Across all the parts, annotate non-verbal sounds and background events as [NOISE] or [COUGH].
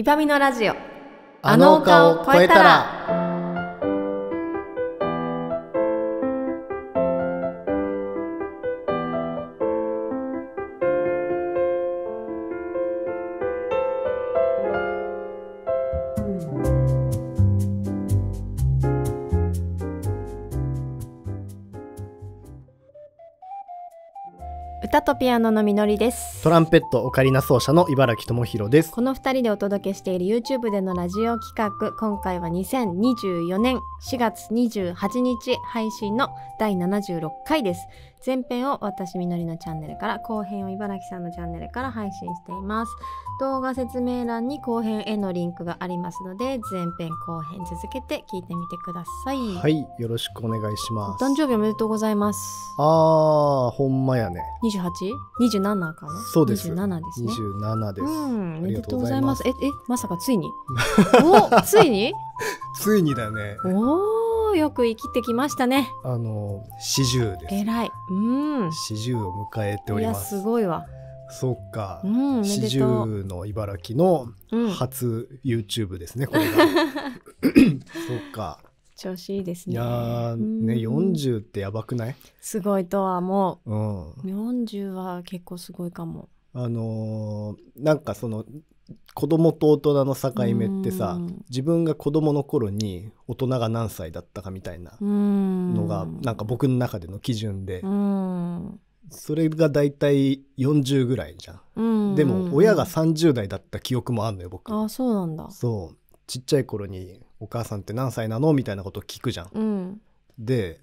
いばみのラジオ。あの丘を越えたら。カとピアノのみのりですトランペットオカリナ奏者の茨城智弘ですこの2人でお届けしている YouTube でのラジオ企画今回は2024年4月28日配信の第76回です前編を私みのりのチャンネルから後編を茨城さんのチャンネルから配信しています動画説明欄に後編へのリンクがありますので前編後編続けて聞いてみてくださいはいよろしくお願いします誕生日おめでとうございますあーほんまやね 28?27 かなそうです27ですね27です、うん、おめでとうございますええまさかついに [LAUGHS] おついについにだねおおよく生きてきましたね。あの四十です。えらい。うん。四十を迎えております。すごいわ。そっか。四、十、の茨城の初 YouTube ですね。うん、これが。[LAUGHS] そっか。調子いいですね。いやね、四十ってやばくない？すごいとはもう。うん。四十は結構すごいかも。あのー、なんかその子供と大人の境目ってさ自分が子供の頃に大人が何歳だったかみたいなのがなんか僕の中での基準でそれが大体40ぐらいじゃんでも親が30代だった記憶もあんのよ僕あそうなんだそうちっちゃい頃に「お母さんって何歳なの?」みたいなことを聞くじゃん、うん、で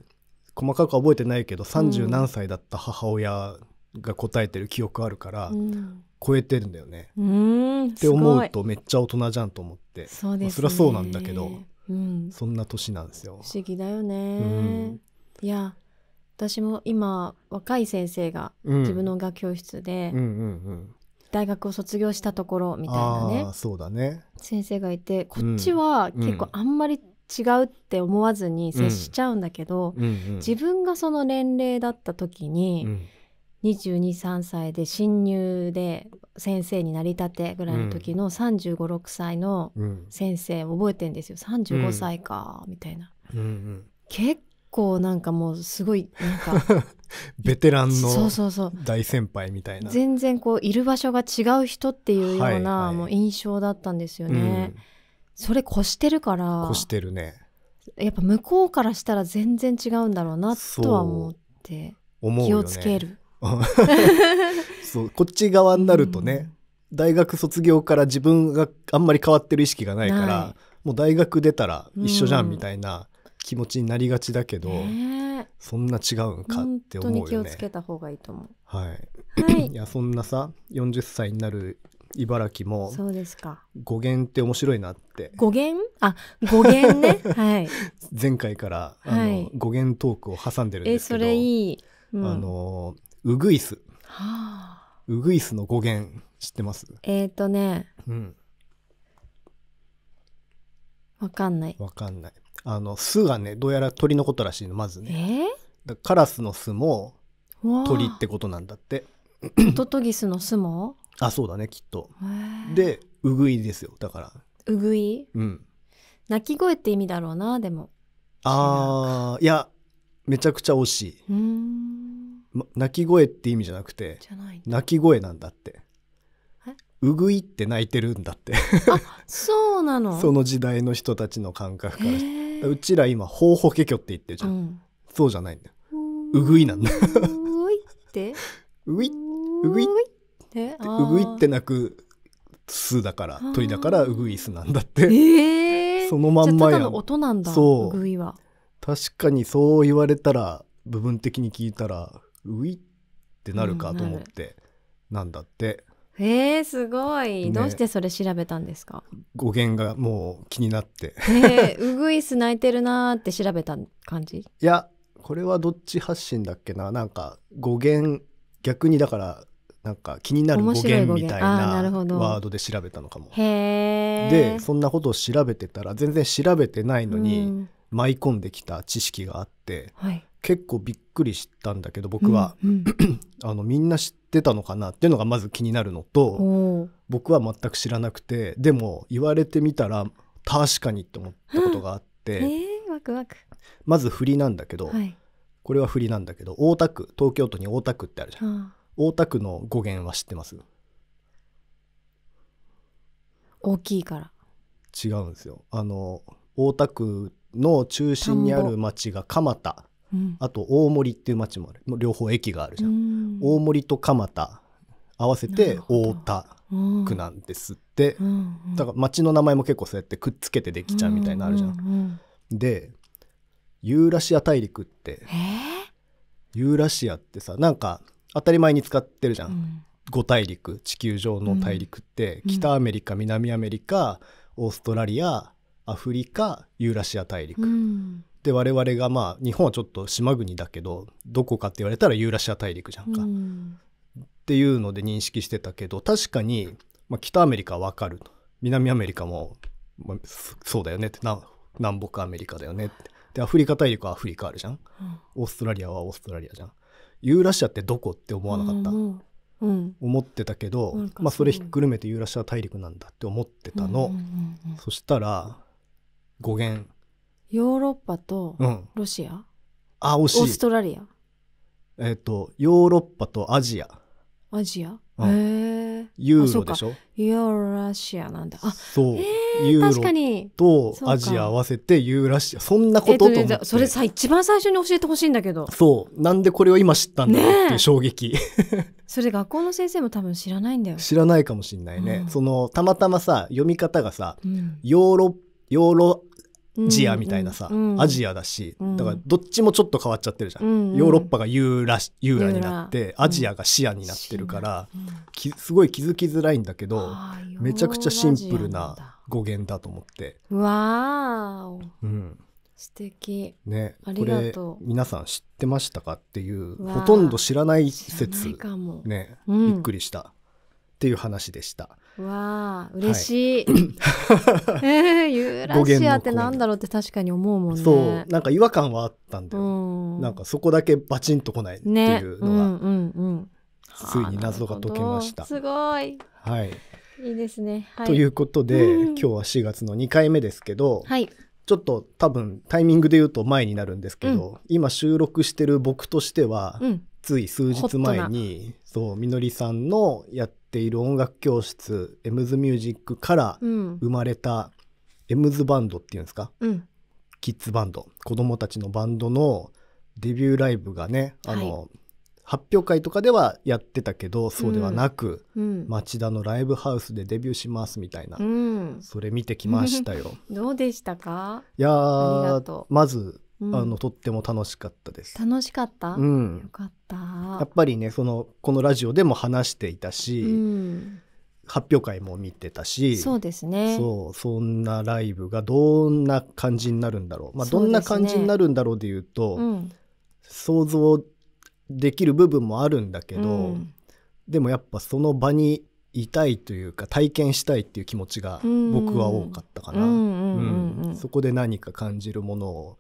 細かく覚えてないけど30何歳だった母親が答えてる記憶あるから、うん超えてるんだよね。って思うとめっちゃ大人じゃんと思ってそうです、ね、まあ、そりゃそうなんだけど、うん、そんな年なんですよ。不思議だよね、うん、いや私も今若い先生が自分の音楽教室で、大学を卒業したところみたいなねそうだね先生がいてこっちは結構あんまり違うって思わずに接しちゃうんだけど、自分がその年齢だった時に。2223歳で新入で先生になりたてぐらいの時の3 5 6歳の先生、覚えてんですよ35歳か、みたいな、うんうん、結構なんかもうすごいなんか [LAUGHS] ベテランの大先輩みたいな全然こういる場所が違う人っていうような、もう印象だったんですよね、うん、それ越してるから越してるねやっぱ向こうからしたら全然違うんだろうなとは思って、気をつける [LAUGHS] そうこっち側になるとね、うん、大学卒業から自分があんまり変わってる意識がないからもう大学出たら一緒じゃんみたいな気持ちになりがちだけど、うん、そんな違うんかって思うよね。本当に気をつけた方がいいと思う。はい。はい、[LAUGHS] いやそんなさ40歳になる茨城もそうですか語源って面白いなって語源あ語源ね [LAUGHS] はい前回からあの、はい、語源トークを挟んでるんですけど、えそれいい、うん、あのウグイス。はあ、ウグイスの語源、知ってますえっ、ー、とね。うん。わかんない。わかんない。あの、巣がね、どうやら鳥のことらしいの、まずね。えー、カラスの巣も鳥ってことなんだって。トトギスの巣もあ、そうだね、きっと。で、ウグイですよ、だから。ウグイうん。鳴き声って意味だろうな、でも。ああ、いや、めちゃくちゃ惜しい。うん。鳴き声って意味じゃなくて鳴き声なんだってうぐいって泣いてるんだってあそうなの [LAUGHS] その時代の人たちの感覚からうちら今「ほうほけきょ」って言ってるじゃん、うん、そうじゃないんだうぐいなんだうぐいってうぐいってうぐいって泣く巣だから鳥だからうぐいすなんだって、そのまんまや音なんだそう確かにそう言われたら部分的に聞いたらういってなるかと思ってなんだって。へえすごい、ね、どうしてそれ調べたんですか語源がもう気になってえー、ウグイス泣いてるなーって調べた感じ [LAUGHS] いやこれはどっち発信だっけななんか語源逆にだからなんか気になる語源みたいなワードで調べたのかも。へえでそんなことを調べてたら全然調べてないのに舞い込んできた知識があって、はい、結構びっくりしたんだけど僕は、うんうん、[CLEARS THROAT] あのみんな知ってたのかなっていうのがまず気になるのと僕は全く知らなくてでも言われてみたら確かにって思ったことがあって、えー、ワクワクまず振りなんだけど、はい、これは振りなんだけど大田区東京都に大田区ってあるじゃん大田区の語源は知ってます大きいから違うんですよあの大田区の中心にある町が蒲田あと大森っていう町もある両方駅があるじゃん、うん、大森と蒲田合わせて大田区なんですって、うんうん、だから町の名前も結構そうやってくっつけてできちゃうみたいなのあるじゃん。うんうんうん、でユーラシア大陸って、ユーラシアってさなんか当たり前に使ってるじゃん。うん、大陸地球上の大陸って、うん、北アメリカ南アメリカオーストラリアアフリカユーラシア大陸、うん、で我々がまあ日本はちょっと島国だけどどこかって言われたらユーラシア大陸じゃんか、うん、っていうので認識してたけど確かに、まあ、北アメリカは分かる南アメリカも、まあ、そうだよねって南北アメリカだよねってでアフリカ大陸はアフリカあるじゃん、うん、オーストラリアはオーストラリアじゃんユーラシアってどこって思わなかった、うんうん、思ってたけど、まあ、それひっくるめてユーラシア大陸なんだって思ってたの、そしたら語源ヨーロッパとロシア、あ惜オーストラリえっとヨーロッパとアジアアジア、うんへえユーロでしょユーラシアなんだあそうえユーロ確かにとアジア合わせてユーラシアそんなこえとと思ってそれさ一番最初に教えてほしいんだけどそうなんでこれを今知ったんだろうっていう衝撃 [LAUGHS] [LAUGHS] それ学校の先生も多分知らないんだよ、知らないかもしんないね、うんそのたまたまさ読み方がさうん、ヨーロヨーロジアみたいなさ、アジアだし、だからどっちもちょっと変わっちゃってるじゃん、ヨーロッパがユーラユーラになってアジアが視野になってるから、すごい気づきづらいんだけどめちゃくちゃシンプルな語源だと思ってわーうん、素敵ねありがとう皆さん知ってましたかっていうほとんど知らない説ね、びっくりした、っていう話でした。わあ嬉しい、はい、えー、ユーラシアってなんだろうって確かに思うもんねそうなんか違和感はあったんだよ、うん、なんかそこだけバチンとこないっていうのが、ねうんうんうん、ついに謎が解けましたすごいはいいいですね、はい、ということで、うん、今日は4月の2回目ですけど、はい、ちょっと多分タイミングで言うと前になるんですけど、うん、今収録してる僕としては、うん、つい数日前にそうみのりさんのやってている音楽教室エムズミュージックから生まれた、エムズバンドっていうんですか、うん、キッズバンド子供たちのバンドのデビューライブがねあの、はい、発表会とかではやってたけどそうではなく、うん、町田のライブハウスでデビューしますみたいな、うん、それ見てきましたよ。[LAUGHS] どうでしたかいやまずあのとっても楽しかったです。楽しかった、うん、よかったやっぱりねそのこのラジオでも話していたし、うん、発表会も見てたしそうですねそうそんなライブがどんな感じになるんだろう、まあ、どんな感じになるんだろうで言うと、うん、想像できる部分もあるんだけど、でもやっぱその場にいたいというか体験したいっていう気持ちが僕は多かったかな。そこで何か感じるものを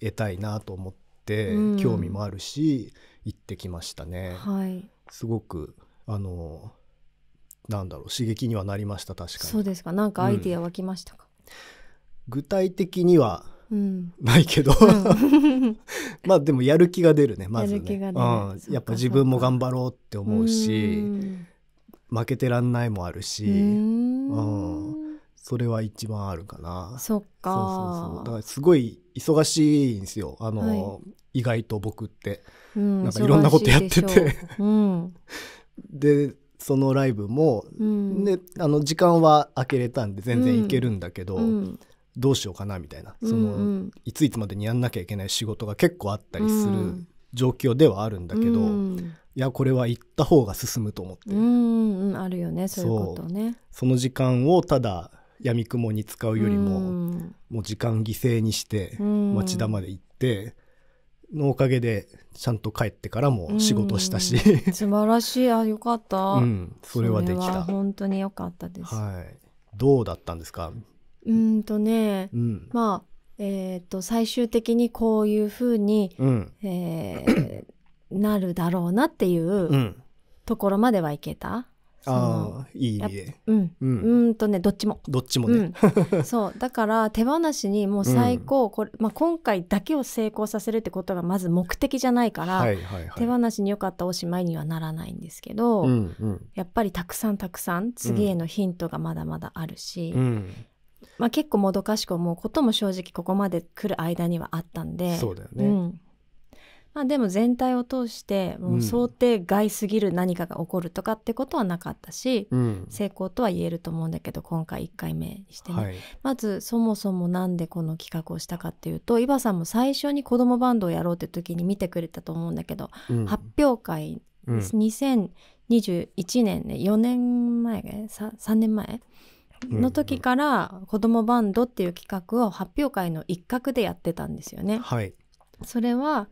得たいなと思って興味もあるし、うん、行ってきましたね。はい、すごくあのなんだろう刺激にはなりました確かに。そうですか。なんかアイディア湧きましたか。うん、具体的にはないけど、うん、[LAUGHS] まあでもやる気が出るねまずね。やうん、やっぱ自分も頑張ろうって思うし、負けてらんないもあるし、うんそれは一番あるかなそっかそうそうそうだからすごい忙しいんですよあの、はい、意外と僕って、うん、なんかいろんなことやっててうん、[LAUGHS] でそのライブも、うん、であの時間は空けれたんで全然いけるんだけど、うん、どうしようかなみたいな、うんうん、そのいついつまでにやんなきゃいけない仕事が結構あったりする状況ではあるんだけど、うん、いやこれは行った方が進むと思って、うんうん、あるよねそういうことねその時間をただやみくもに使うよりも、うん、もう時間犠牲にして町田まで行って、うん、のおかげでちゃんと帰ってからも仕事したし、うん、素晴らしいあよかった、[LAUGHS] うん、それはできた本当によかったです、はい、どうだったんですかうんとね、まあえーと、最終的にこういうふうに、うん、えー、なるだろうなっていうところまではいけた、ああいいねうん、うん、うんとねどっちもどっちもね、うん、そうだから手放しに [LAUGHS] もう最高、うん、これまあ、今回だけを成功させるってことがまず目的じゃないから、はいはいはい、手放しによかったおしまいにはならないんですけど、うんうん、やっぱりたくさんたくさん次へのヒントがまだまだあるし、うんまあ、結構もどかしく思うことも正直ここまで来る間にはあったんでそうだよね、うんまあ、でも全体を通してもう想定外すぎる何かが起こるとかってことはなかったし、うん、成功とは言えると思うんだけど今回1回目にしてね、はい、まずそもそも何でこの企画をしたかっていうと伊庭さんも最初に子どもバンドをやろうって時に見てくれたと思うんだけど、うん、発表会、うん、2021年ね4年前 3, 3年前の時から子どもバンドっていう企画を発表会の一角でやってたんですよね。はい、それは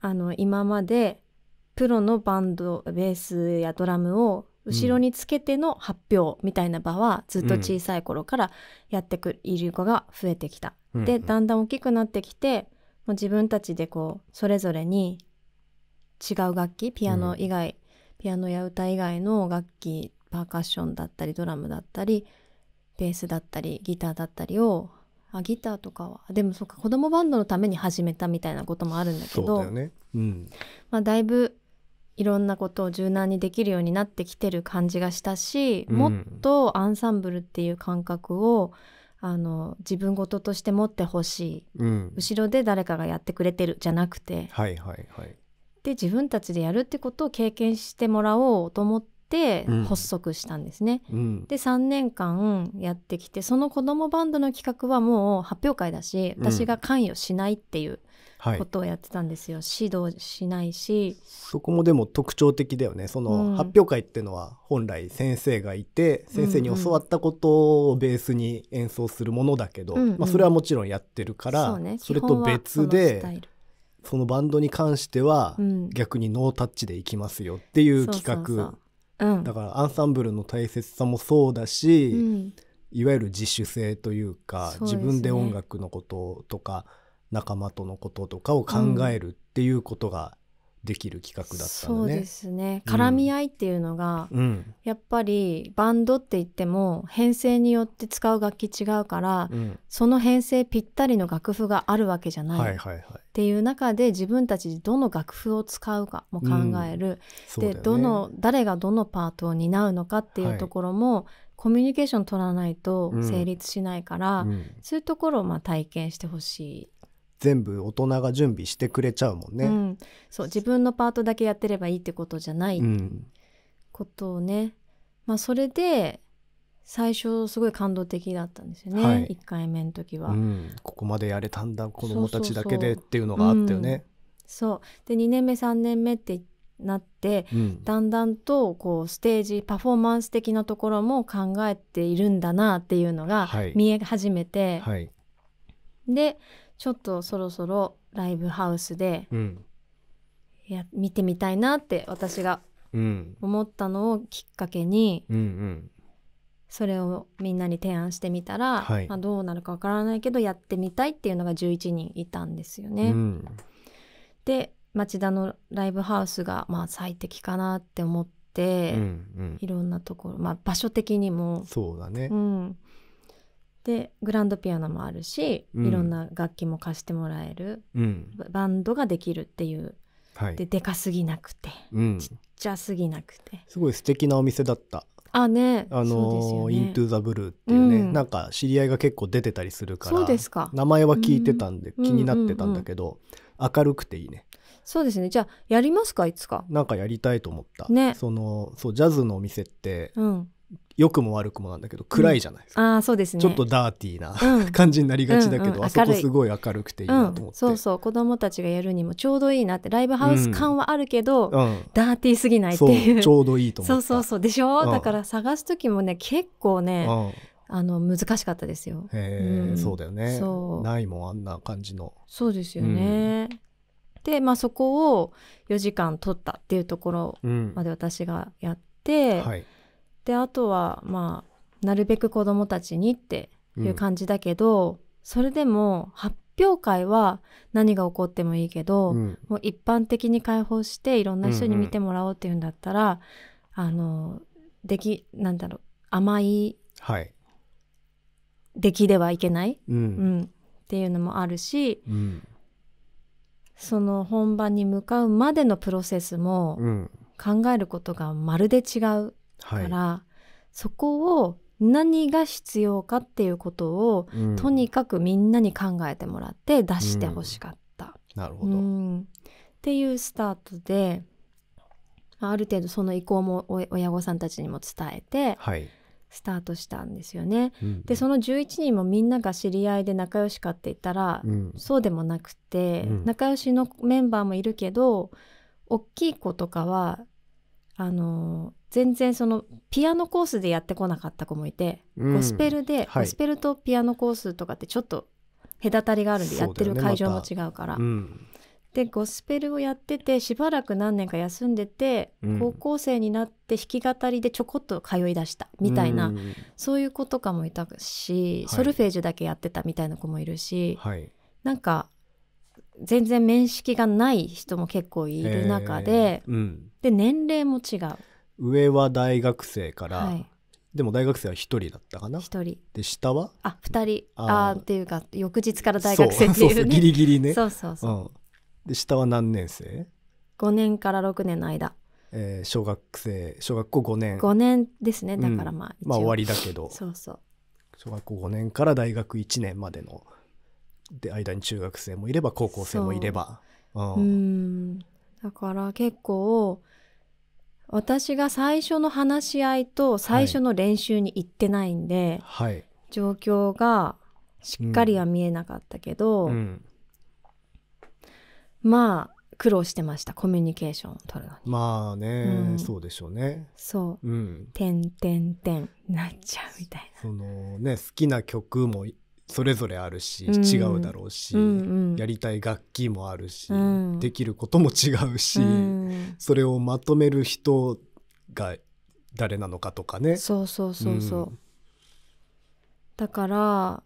あの今までプロのバンドベースやドラムを後ろにつけての発表みたいな場はずっと小さい頃からやってくいる子が増えてきた。うん、でだんだん大きくなってきてもう自分たちでこうそれぞれに違う楽器ピアノ以外、うん、ピアノや歌以外の楽器パーカッションだったりドラムだったりベースだったりギターだったりをあギターとかはでもそうか子供バンドのために始めたみたいなこともあるんだけどだよね、うん、まあ、だいぶいろんなことを柔軟にできるようになってきてる感じがしたし、うん、もっとアンサンブルっていう感覚をあの自分事として持ってほしい、うん、後ろで誰かがやってくれてるじゃなくて、はいはいはい、で自分たちでやるってことを経験してもらおうと思って。って発足したんですね、うん、で3年間やってきてその子どもバンドの企画はもう発表会だし私が関与しないっていうことをやってたんですよ、はい、指導しないしそこもでも特徴的だよねその発表会っていうのは本来先生がいて、うん、先生に教わったことをベースに演奏するものだけど、うんうん、まあ、それはもちろんやってるから、うんうん、それと別で。そのバンドに関しては、逆にノータッチでいきますよっていう企画うんだからアンサンブルの大切さもそうだし、うんいわゆる自主性というかう自分で音楽のこととか仲間とのこととかを考えるっていうことができる企画だったね。そうですね絡み合いっていうのが、うん、やっぱりバンドって言っても編成によって使う楽器違うから、うん、その編成ぴったりの楽譜があるわけじゃないっていう中で自分たちでどの楽譜を使うかも考える、うんね、でどの誰がどのパートを担うのかっていうところも、はい、コミュニケーション取らないと成立しないから、そういうところをまあ体験してほしい全部大人が準備してくれちゃうもんね、うん、そう自分のパートだけやってればいいってことじゃないことをね、うん、まあそれで最初すごい感動的だったんですよね、はい、1回目の時は、うん、ここまでやれたんだ子供たちだけでっていうのがあったよね。そうで2年目3年目ってなって、うん、だんだんとこうステージパフォーマンス的なところも考えているんだなっていうのが見え始めて、はいはい、でちょっとそろそろライブハウスで、うん、いや見てみたいなって私が思ったのをきっかけに、うんうん、それをみんなに提案してみたら、はい、まあ、どうなるかわからないけどやってみたいっていうのが11人いたんですよね。うん、で町田のライブハウスがまあ最適かなって思って、うんうん、いろんなところ、まあ、場所的にもそうだね、うん、でグランドピアノもあるし、うん、いろんな楽器も貸してもらえる、うん、バンドができるっていう、はい、ででかすぎなくて、うん、ちっちゃすぎなくてすごい素敵なお店だったあねあの、ね、イントゥザブルーっていうね、うん、なんか知り合いが結構出てたりするからそうですか名前は聞いてたんで、気になってたんだけど、明るくていいねそうですねじゃあやりますかいつかなんかやりたいと思ったねそのそうジャズのお店って、うん、良くも悪くもなんだけど暗いじゃないですか、うん、あそうですねちょっとダーティーな、うん、感じになりがちだけど、うんうん、あそこすごい明るくていいなと思って、うん、そうそう子供たちがやるにもちょうどいいなってライブハウス感はあるけど、ダーティーすぎないっていうちょうどいいと思そうそうそうでしょ、だから探す時もね結構ね、あの難しかったですよへえ、そうだよねないもんあんな感じのそうですよね、で、まあ、そこを4時間取ったっていうところまで私がやって、はいであとはまあなるべく子どもたちにっていう感じだけど、うん、それでも発表会は何が起こってもいいけど、うん、もう一般的に開放していろんな人に見てもらおうっていうんだったら、うんうん、あのできなんだろう甘い、出来ではいけない、うん、うん、っていうのもあるし、うん、その本番に向かうまでのプロセスも考えることがまるで違うはい、そこを何が必要かっていうことを、うん、とにかくみんなに考えてもらって出してほしかった、うん、なるほど、うん、っていうスタートである程度その意向も親御さんたちにも伝えて、スタートしたんですよね。うん、でその11人もみんなが知り合いで仲良しかって言ったら、そうでもなくて、仲良しのメンバーもいるけど大きい子とかはあの全然そのピアノコースでやってこなかった子もいて、うん、ゴスペルで、ゴスペルとピアノコースとかってちょっと隔たりがあるんでやってる会場も違うから。でゴスペルをやっててしばらく何年か休んでて、うん、高校生になって弾き語りでちょこっと通いだしたみたいな、そういう子とかもいたし、はい、ソルフェージュだけやってたみたいな子もいるし、はい、なんか全然面識がない人も結構いる中で、えーうん、で年齢も違う上は大学生から、はい、でも大学生は1人だったかな1人で下はあ二2人あっていうか翌日から大学生っていう、ね、そうそうギリギリねそうそうそう、うん、で下は何年生 ?5 年から6年の間えー、小学生小学校5年5年ですねだからまあ、うん、まあ終わりだけどそうそう小学校5年から大学1年までので間に中学生もいれば高校生もいればうんだから結構私が最初の話し合いと最初の練習に行ってないんで、はい、状況がしっかりは見えなかったけど、うん、まあ苦労してましたコミュニケーションを取るのにまあね、うん、そうでしょうねそう、てん、てんてん」なっちゃうみたいなそのね好きな曲もそれぞれあるし、うん、違うだろうし、うんうん、やりたい楽器もあるし、できることも違うし、それをまとめる人が誰なのかとかね。そうそうそうそう。うん、だから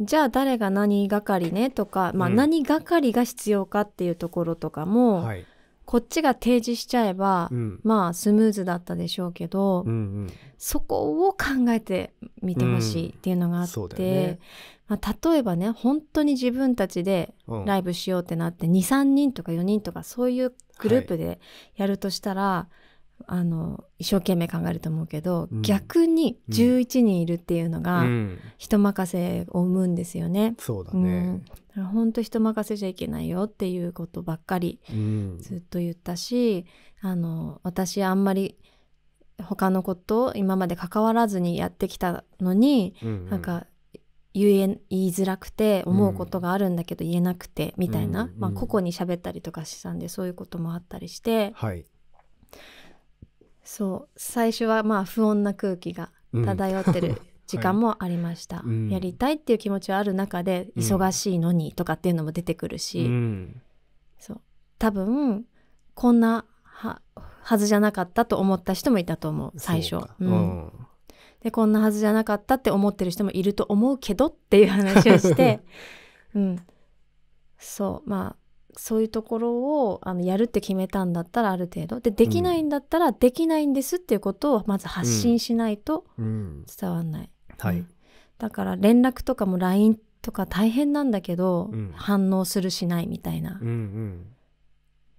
じゃあ誰が何係ねとか、まあ、何係が必要かっていうところとかも、はい、こっちが提示しちゃえば、うん、まあスムーズだったでしょうけど、うんうん、そこを考えてみてほしいっていうのがあって、うんね、まあ、例えばね本当に自分たちでライブしようってなって、うん、23人とか4人とかそういうグループでやるとしたら、はい、あの一生懸命考えると思うけど、逆に11人いるっていうのが人任せを生むんですよね。そうだね、ほんと人任せじゃいけないよっていうことばっかりずっと言ったし、うん、あの私あんまり他のこと今まで関わらずにやってきたのに、うんうん、なんか言え言いづらくて思うことがあるんだけど言えなくて、みたいな、うんうん、まあ、個々に喋ったりとかしたんでそういうこともあったりして、はい、そう最初はまあ不穏な空気が漂ってる [LAUGHS] 時間もありました、はいうん、やりたいっていう気持ちはある中で忙しいのにとかっていうのも出てくるし、うん、そう多分こんなはずじゃなかったと思った人もいたと思う最初。でこんなはずじゃなかったって思ってる人もいると思うけどっていう話をして、[LAUGHS] うん、そうまあそういうところをあのやるって決めたんだったらある程度でできないんだったらできないんですっていうことをまず発信しないと伝わんない、はい、だから連絡とかも LINE とか大変なんだけど、うん、反応するしないみたいな、うんうん、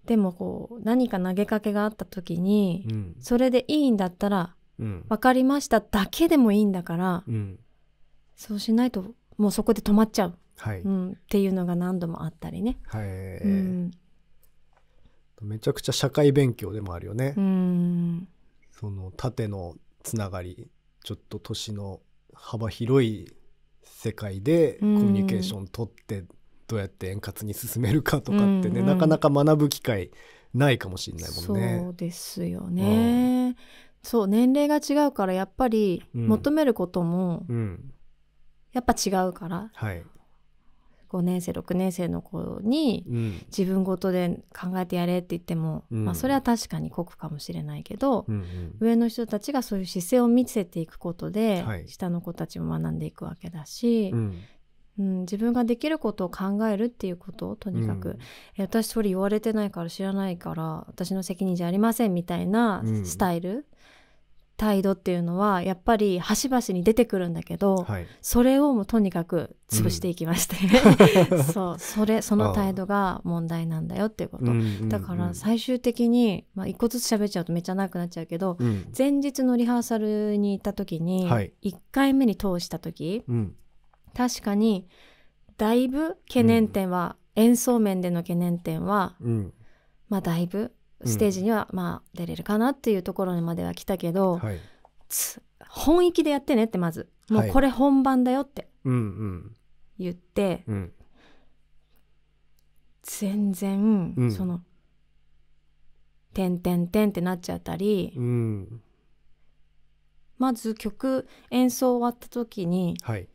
でもこう何か投げかけがあった時に、うん、それでいいんだったら「うん、分かりました」だけでもいいんだから、うん、そうしないともうそこで止まっちゃう、はいうん、っていうのが何度もあったりね。はい、うんめちゃくちゃ社会勉強でもあるよね。うんその縦のつながりちょっと年の幅広い世界でコミュニケーション取ってどうやって円滑に進めるかとかってね、うんうん、なかなか学ぶ機会ないかもしれないもんね。そうですよね、うん、そう年齢が違うからやっぱり求めることもやっぱ違うから、うんはい、5年生6年生の子に自分ごとで考えてやれって言っても、うん、まあ、それは確かに酷かもしれないけど、うんうん、上の人たちがそういう姿勢を見せていくことで、下の子たちも学んでいくわけだし、うんうん、自分ができることを考えるっていうことをとにかく、うん、私それ言われてないから知らないから私の責任じゃありませんみたいなスタイル、態度っていうのはやっぱり端々に出てくるんだけど、はい、それをもうとにかく潰していきまして、うん、[LAUGHS] そうそれその態度が問題なんだよっていうこと、だから最終的に、まあ、一個ずつ喋っちゃうとめっちゃ長くなっちゃうけど、うん、前日のリハーサルに行った時に、はい、1回目に通した時、うん、確かにだいぶ懸念点は、演奏面での懸念点は、まあだいぶステージにはまあ出れるかなっていうところまでは来たけど、はい、本域でやってねってまずもうこれ本番だよって言って、うんうん、全然、その「てんてんてん」ってなっちゃったり、まず曲演奏終わった時に、はい、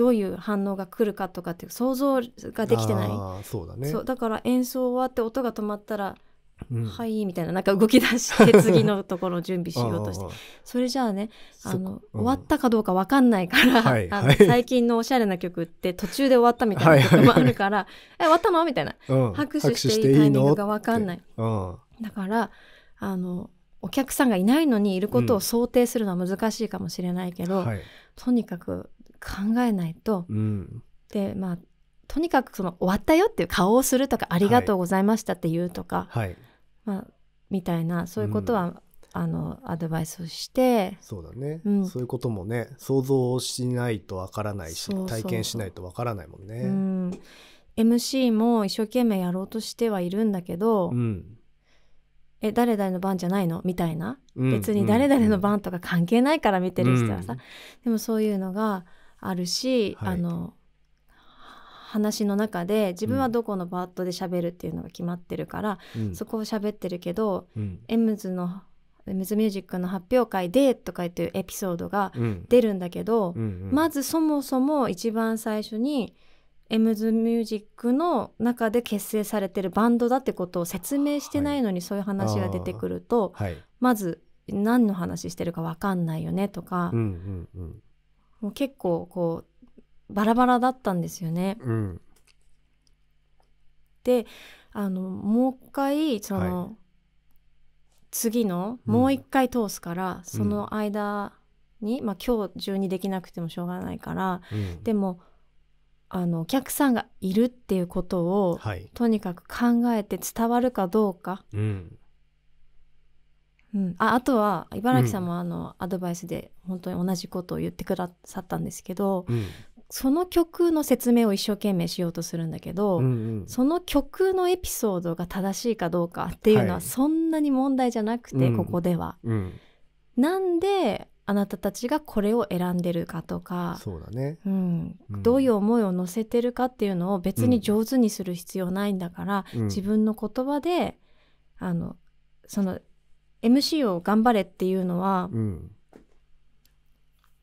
どういう反応が来るかとかっていう想像ができてないそうだ,、ね、そうだから演奏終わって音が止まったら「うん、はい」みたいななんか動き出して次のところを準備しようとしてそれじゃあねあの、うん、終わったかどうか分かんないから、はい、あの最近のおしゃれな曲って途中で終わったみたいなこともあるから「はい、え終わったの?」みたいな、うん、拍手していいタイミングが分かんない。いいだからあのお客さんがいないのにいることを想定するのは難しいかもしれないけど、うんはい、とにかく考えないと、うん、でまあとにかくその終わったよっていう顔をするとか、ありがとうございましたって言うとか、はい、まあ、みたいなそういうことは、うん、あのアドバイスをしてそうだね、うん、そういうこともね想像しないとわからないし体験しないとわからないもんね、うん、MC も一生懸命やろうとしてはいるんだけど、うん、え誰々の番じゃないのみたいな、うん、別に誰々の番とか関係ないから見てる人はさ、でもそういうのがあるし、はい、あの話の中で自分はどこのパートで喋るっていうのが決まってるから、うん、そこを喋ってるけど、うん、エムズのエムズミュージックの発表会でとかっていうエピソードが出るんだけど、うんうんうん、まずそもそも一番最初にエムズミュージックの中で結成されてるバンドだってことを説明してないのにそういう話が出てくると、はいまず何の話してるか分かんないよねとか、うんうんうん、もう結構こうバラバラだったんですよね。うん、であのもう一回その、はい、次のもう一回通すから、うん、その間に、まあ、今日中にできなくてもしょうがないから、うん、でもあのお客さんがいるっていうことを、はい、とにかく考えて伝わるかどうか、うん、ああとは茨城さんもあの、アドバイスで本当に同じことを言ってくださったんですけど、うん、その曲の説明を一生懸命しようとするんだけど、うんうん、その曲のエピソードが正しいかどうかっていうのはそんなに問題じゃなくて、はい、ここでは。うん、なんであなたたちがこれを選んでるかとかそうだね、うん、どういう思いを乗せてるかっていうのを別に上手にする必要ないんだから、自分の言葉であのその MC を頑張れっていうのは、うん、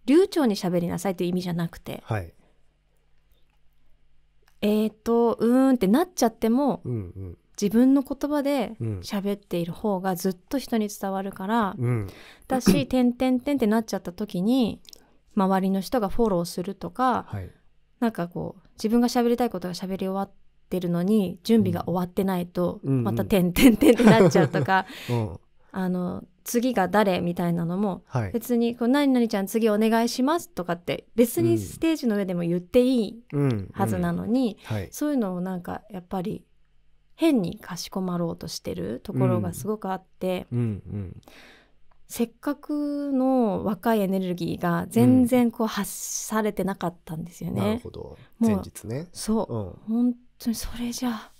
流暢に喋りなさいという意味じゃなくて、はい、えっ、ー、とうーんってなっちゃっても、うんうん、自分の言葉で喋っている方がずっと人に伝わるから、うん、だし「[CLEARS THROAT] てんてんてん」ってなっちゃった時に周りの人がフォローするとか、はい、なんかこう自分が喋りたいことが喋り終わって。るのに準備が終わってないと、また「てんてんてん」ってなっちゃうとか、[LAUGHS] うんあの次が誰みたいなのも、はい、別にこう「何々ちゃん次お願いします」とかって別にステージの上でも言っていいはずなのに、うんうん、そういうのをなんかやっぱり変にかしこまろうとしてるところがすごくあって、うん、せっかくの若いエネルギーが全然こう発されてなかったんですよね。なるほど前日ねそう、本当にそれじゃあ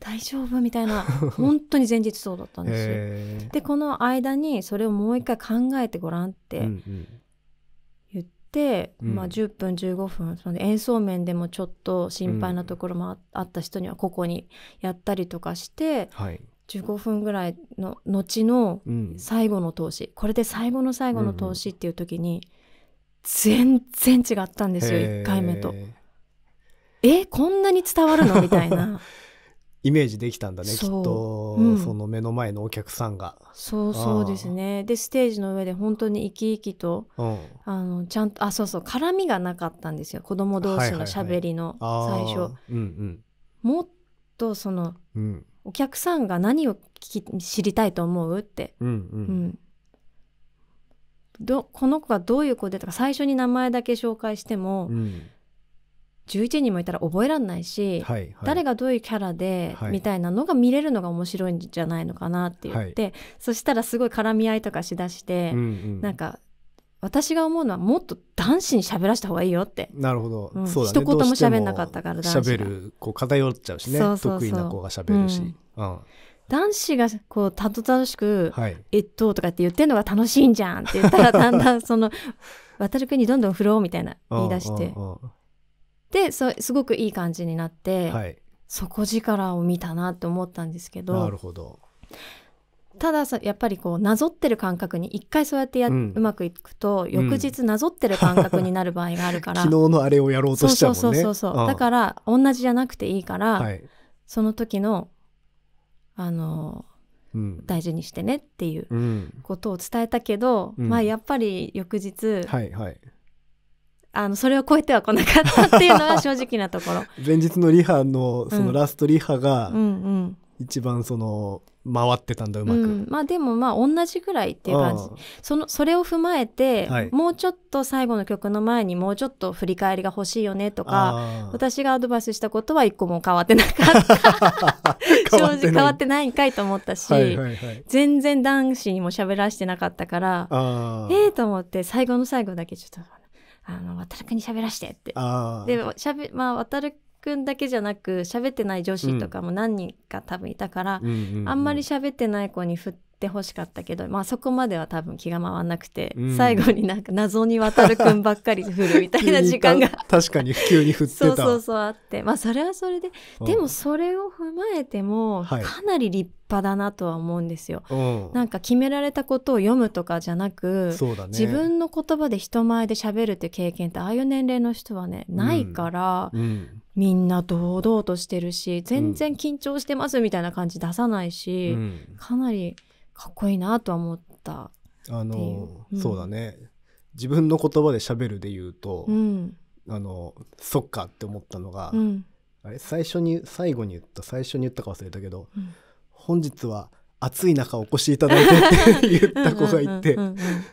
大丈夫みたいな [LAUGHS] 本当に前日そうだったんですよ。でこの間にそれをもう一回考えてごらんって言って、うんうん、まあ、10分15分その演奏面でもちょっと心配なところもあった人にはここにやったりとかして、うん、はい、15分ぐらいの後の最後の投資、うん、これで最後の最後の投資っていう時に全然違ったんですよ、1回目と。えこんなに伝わるのみたいな。[LAUGHS] イメージできたんだねきっと、うん、その目の前のお客さんがそうそうですねでステージの上で本当に生き生きと、うん、あのちゃんとあそうそう絡みがなかったんですよ子供同士のしゃべりの最初、はいはいはいうんうん、もっとその、うん、お客さんが何を聞き知りたいと思うって、うんうんどこの子がどういう子でとか最初に名前だけ紹介しても、うん11人もいたら覚えられないし、はいはい、誰がどういうキャラで、みたいなのが見れるのが面白いんじゃないのかなって言って、はい、そしたらすごい絡み合いとかしだして、うんうん、なんか私が思うのはもっと男子に喋らせた方がいいよってなるほど、うん、そうだね、一言も喋んなかったから男子がるこう偏っちゃうしね得意な子が喋るし、うん、うん、男子がこうたどたどしく「はい、えっと」とかって言ってるのが楽しいんじゃんって言ったらだんだんその「[LAUGHS] 渡る君にどんどん振ろう」みたいな言い出して。でそすごくいい感じになって、はい、底力を見たなと思ったんですけどなるほどただやっぱりこうなぞってる感覚に一回そうやってや、うん、うまくいくと翌日なぞってる感覚になる場合があるから、うん、昨日のあれをやろうとしちゃうもんねそうそうそうそう、うん、だから同じじゃなくていいから、はい、その時のあのうん、大事にしてねっていうことを伝えたけど、うん、まあやっぱり翌日、はいはい、あのそれを超えては来なかったっていうのは正直なところ [LAUGHS] 前日のリハのそのラストリハが一番その回ってたんだうまく、うん、まあでもまあ同じぐらいっていう感じそのそれを踏まえて、はい、もうちょっと最後の曲の前にもうちょっと振り返りが欲しいよねとか私がアドバイスしたことは一個も変わってなかった [LAUGHS] [LAUGHS] 正直変わってないんかいと思ったし、はいはいはい、全然男子にも喋らせてなかったからええー、と思って最後の最後だけちょっと。あの渡るくんに喋らしてってでしゃべ、まあ、渡るくんだけじゃなく喋ってない女子とかも何人か多分いたから、うん、あんまり喋ってない子に振って。ってほしかったけど、まあ、そこまでは多分気が回んなくて、うん、最後になんか謎に渡るくんばっかり振るみたいな時間が確かに急に振ってたそうそうそうあってまあそれはそれででもそれを踏まえてもかなり立派だなとは思うんですよ、はい、なんか決められたことを読むとかじゃなく、ね、自分の言葉で人前で喋るって経験ってああいう年齢の人はねないから、うんうんみんな堂々としてるし全然緊張してますみたいな感じ出さないし、うん、かなりかっこいいなとは思ったあの、うん、そうだね自分の言葉で喋るで言うと、うん、あのそっかって思ったのが、うん、あれ最初に最後に言った最初に言ったか忘れたけど、本日は暑い中お越しいただいてって言った子がいて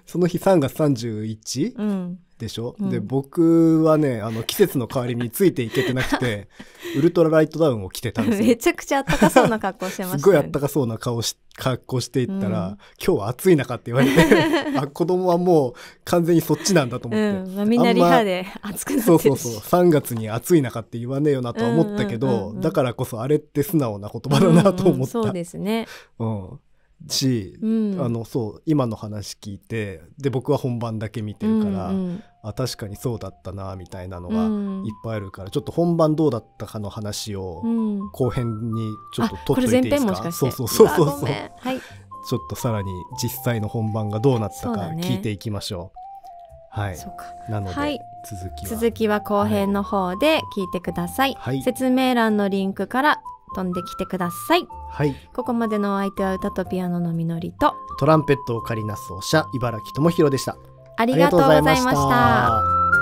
その日3月31、うん、でしょ、うん、で僕はねあの季節の変わりについていけてなくて [LAUGHS] ウルトラライトダウンを着てたんですよめちゃくちゃあったかそうな格好してました、ね、[LAUGHS] すごいあったかそうな顔し格好していったら、うん、今日は暑い中って言われて [LAUGHS] あ子供はもう完全にそっちなんだと思って、うん、みんなリハで暑くなってそうそうそう3月に暑い中って言わねえよなと思ったけど、だからこそあれって素直な言葉だなと思った、そうですねうんし、うん、あのそう今の話聞いてで僕は本番だけ見てるから、うんうん、あ確かにそうだったなみたいなのがいっぱいあるから、うん、ちょっと本番どうだったかの話を後編にちょっと取っといていいですか、うん、そうそうそうそうはい、ちょっとさらに実際の本番がどうなったか聞いていきましょう。はい、そうかなので、はい、続きは続きは後編の方で聞いてください、はい、説明欄のリンクから飛んできてください。はい。ここまでのお相手は歌とピアノのみのりとトランペットを借りなすおし茨城智弘でした。ありがとうございました。